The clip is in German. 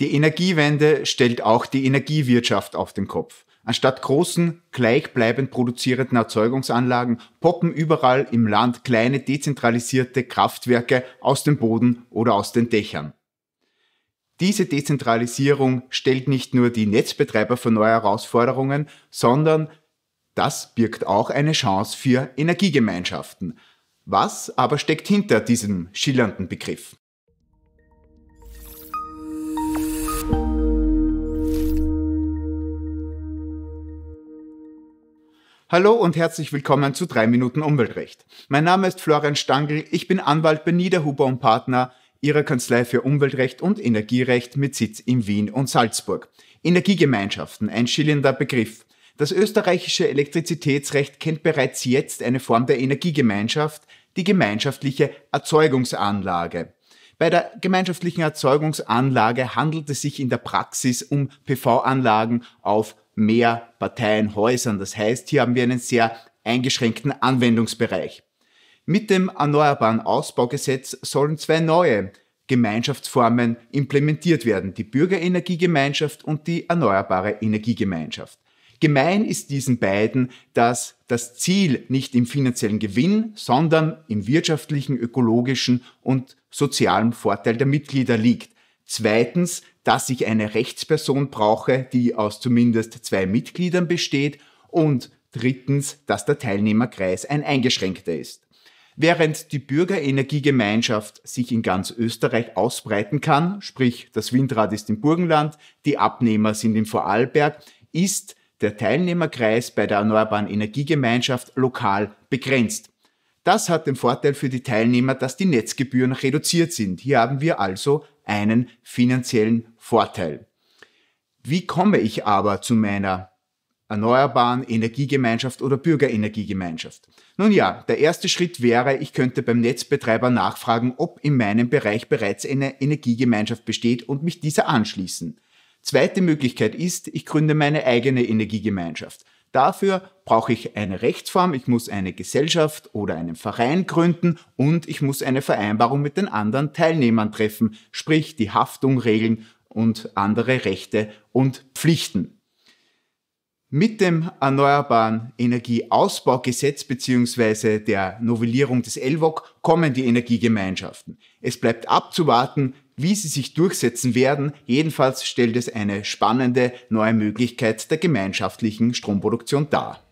Die Energiewende stellt auch die Energiewirtschaft auf den Kopf. Anstatt großen, gleichbleibend produzierenden Erzeugungsanlagen poppen überall im Land kleine dezentralisierte Kraftwerke aus dem Boden oder aus den Dächern. Diese Dezentralisierung stellt nicht nur die Netzbetreiber vor neue Herausforderungen, sondern das birgt auch eine Chance für Energiegemeinschaften. Was aber steckt hinter diesem schillernden Begriff? Hallo und herzlich willkommen zu 3 Minuten Umweltrecht. Mein Name ist Florian Stangl, ich bin Anwalt bei Niederhuber und Partner, ihrer Kanzlei für Umweltrecht und Energierecht mit Sitz in Wien und Salzburg. Energiegemeinschaften, ein schillender Begriff. Das österreichische Elektrizitätsrecht kennt bereits jetzt eine Form der Energiegemeinschaft, die gemeinschaftliche Erzeugungsanlage. Bei der gemeinschaftlichen Erzeugungsanlage handelt es sich in der Praxis um PV-Anlagen auf mehr Parteienhäusern. Das heißt, hier haben wir einen sehr eingeschränkten Anwendungsbereich. Mit dem Erneuerbaren Ausbaugesetz sollen zwei neue Gemeinschaftsformen implementiert werden, die Bürgerenergiegemeinschaft und die Erneuerbare Energiegemeinschaft. Gemein ist diesen beiden, dass das Ziel nicht im finanziellen Gewinn, sondern im wirtschaftlichen, ökologischen und sozialen Vorteil der Mitglieder liegt. Zweitens, dass ich eine Rechtsperson brauche, die aus zumindest zwei Mitgliedern besteht. Und drittens, dass der Teilnehmerkreis ein eingeschränkter ist. Während die Bürgerenergiegemeinschaft sich in ganz Österreich ausbreiten kann, sprich das Windrad ist im Burgenland, die Abnehmer sind in Vorarlberg, ist der Teilnehmerkreis bei der Erneuerbaren Energiegemeinschaft lokal begrenzt. Das hat den Vorteil für die Teilnehmer, dass die Netzgebühren reduziert sind. Hier haben wir also einen finanziellen Vorteil. Wie komme ich aber zu meiner erneuerbaren Energiegemeinschaft oder Bürgerenergiegemeinschaft? Nun ja, der erste Schritt wäre, ich könnte beim Netzbetreiber nachfragen, ob in meinem Bereich bereits eine Energiegemeinschaft besteht und mich dieser anschließen. Zweite Möglichkeit ist, ich gründe meine eigene Energiegemeinschaft. Dafür brauche ich eine Rechtsform, ich muss eine Gesellschaft oder einen Verein gründen und ich muss eine Vereinbarung mit den anderen Teilnehmern treffen, sprich die Haftung regeln und andere Rechte und Pflichten. Mit dem Erneuerbaren Energieausbaugesetz bzw. der Novellierung des ELWOG kommen die Energiegemeinschaften. Es bleibt abzuwarten, wie sie sich durchsetzen werden. Jedenfalls stellt es eine spannende neue Möglichkeit der gemeinschaftlichen Stromproduktion dar.